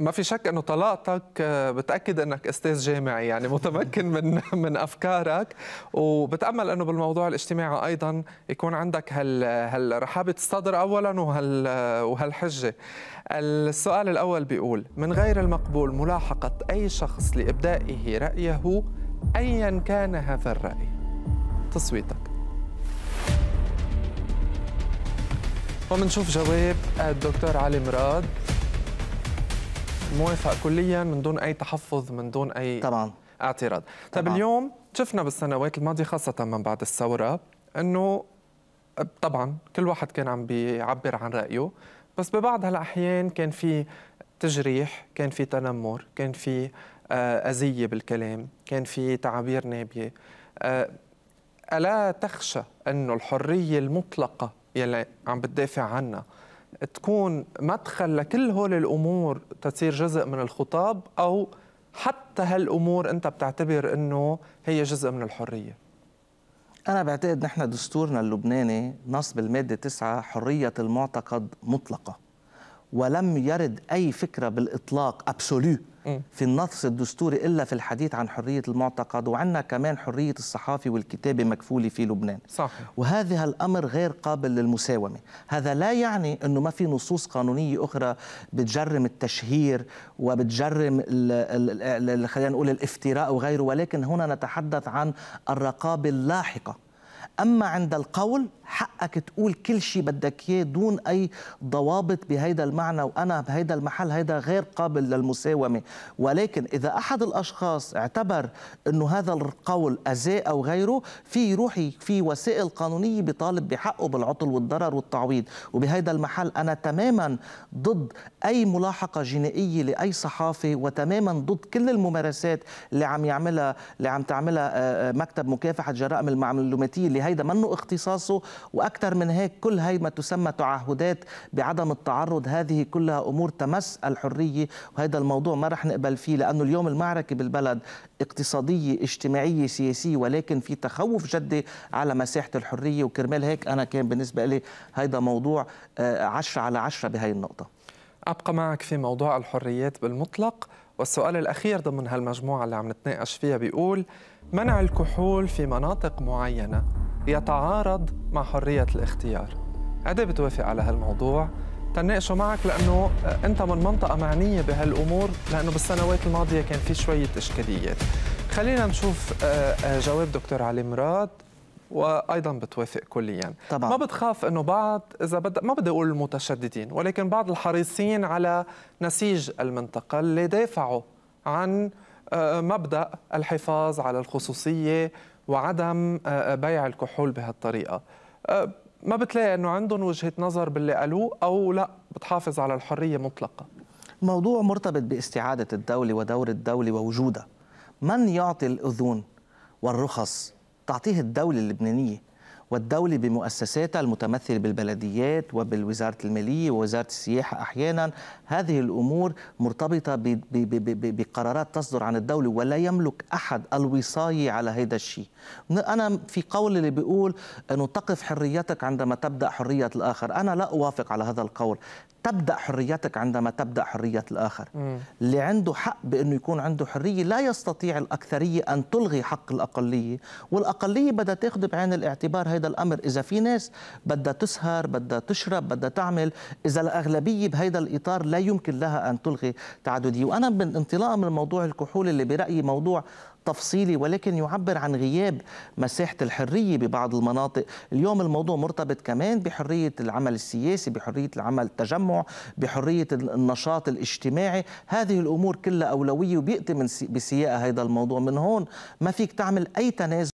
ما في شك انه طلاقتك آه، بتاكد انك استاذ جامعي يعني متمكن من من افكارك وبتامل انه بالموضوع الاجتماعي ايضا يكون عندك هال هالرحابه الصدر اولا وهال آه، وهالحجه السؤال الاول بيقول من غير المقبول ملاحقه اي شخص لابدائه رايه ايا كان هذا الراي تصويتك ومنشوف جواب الدكتور علي مراد موافق كليا من دون اي تحفظ من دون اي طبعا اعتراض طب طبعا. اليوم شفنا بالسنوات الماضيه خاصه من بعد الثوره انه طبعا كل واحد كان عم بيعبر عن رايه بس ببعض هالاحيان كان في تجريح كان في تنمر كان في آه، اذيه بالكلام كان في تعابير نابيه آه، الا تخشى انه الحريه المطلقه يلي عم بتدافع عنها تكون مدخل لكل هول الامور تصير جزء من الخطاب او حتى هالامور انت بتعتبر انه هي جزء من الحريه انا بعتقد نحن دستورنا اللبناني نص بالماده 9 حريه المعتقد مطلقه ولم يرد أي فكرة بالإطلاق أبسولو في النص الدستوري إلا في الحديث عن حرية المعتقد وعندنا كمان حرية الصحافي والكتابة مكفولة في لبنان صح. وهذا الأمر غير قابل للمساومة هذا لا يعني أنه ما في نصوص قانونية أخرى بتجرم التشهير وبتجرم خلينا نقول الافتراء وغيره ولكن هنا نتحدث عن الرقابة اللاحقة أما عند القول حقك تقول كل شيء بدك اياه دون اي ضوابط بهيدا المعنى وانا بهيدا المحل هيدا غير قابل للمساومه ولكن اذا احد الاشخاص اعتبر انه هذا القول ازاء او غيره في يروح في وسائل قانونيه بيطالب بحقه بالعطل والضرر والتعويض وبهيدا المحل انا تماما ضد اي ملاحقه جنائيه لاي صحافي وتماما ضد كل الممارسات اللي عم يعملها اللي عم تعملها آه، آه، مكتب مكافحه جرائم المعلوماتيه اللي هيدا منه اختصاصه وأكثر من هيك كل هي ما تسمى تعهدات بعدم التعرض هذه كلها أمور تمس الحرية وهذا الموضوع ما رح نقبل فيه لأنه اليوم المعركة بالبلد اقتصادية اجتماعية سياسية ولكن في تخوف جدي على مساحة الحرية وكرمال هيك أنا كان بالنسبة لي هذا موضوع آه، عشرة على عشرة بهاي النقطة أبقى معك في موضوع الحريات بالمطلق والسؤال الأخير ضمن هالمجموعة اللي عم نتناقش فيها بيقول منع الكحول في مناطق معينة يتعارض مع حرية الاختيار عدي بتوافق على هالموضوع تناقشه معك لأنه آه، أنت من منطقة معنية بهالأمور لأنه بالسنوات الماضية كان في شوية إشكاليات خلينا نشوف آه، آه، جواب دكتور علي مراد وايضا بتوافق كليا طبعا. ما بتخاف انه بعض اذا بد... ما بدي اقول المتشددين ولكن بعض الحريصين على نسيج المنطقه اللي دافعوا عن مبدا الحفاظ على الخصوصيه وعدم آه، آه، بيع الكحول بهالطريقه آه، ما بتلاقي انه عندهم وجهه نظر باللي قالوه او لا بتحافظ على الحريه مطلقه الموضوع مرتبط باستعاده الدوله ودور الدوله ووجودها من يعطي الاذون والرخص تعطيه الدوله اللبنانيه والدولي بمؤسساتها المتمثل بالبلديات وبالوزارة المالية ووزارة السياحة أحيانا هذه الأمور مرتبطة بقرارات تصدر عن الدولة ولا يملك أحد الوصاية على هذا الشيء أنا في قول اللي بيقول أنه تقف حريتك عندما تبدأ حرية الآخر أنا لا أوافق على هذا القول تبدا حريتك عندما تبدا حريه الاخر اللي عنده حق بانه يكون عنده حريه لا يستطيع الاكثريه ان تلغي حق الاقليه والاقليه بدها تاخذ بعين الاعتبار هذا الامر اذا في ناس بدها تسهر بدها تشرب بدها تعمل اذا الاغلبيه بهذا الاطار لا يمكن لها ان تلغي تعدديه وانا من انطلاقا من موضوع الكحول اللي برايي موضوع تفصيلي ولكن يعبر عن غياب مساحة الحرية ببعض المناطق اليوم الموضوع مرتبط كمان بحرية العمل السياسي بحرية العمل التجمع بحرية النشاط الاجتماعي هذه الأمور كلها أولوية وبيأتي من بسياقها هذا الموضوع من هون ما فيك تعمل أي تنازل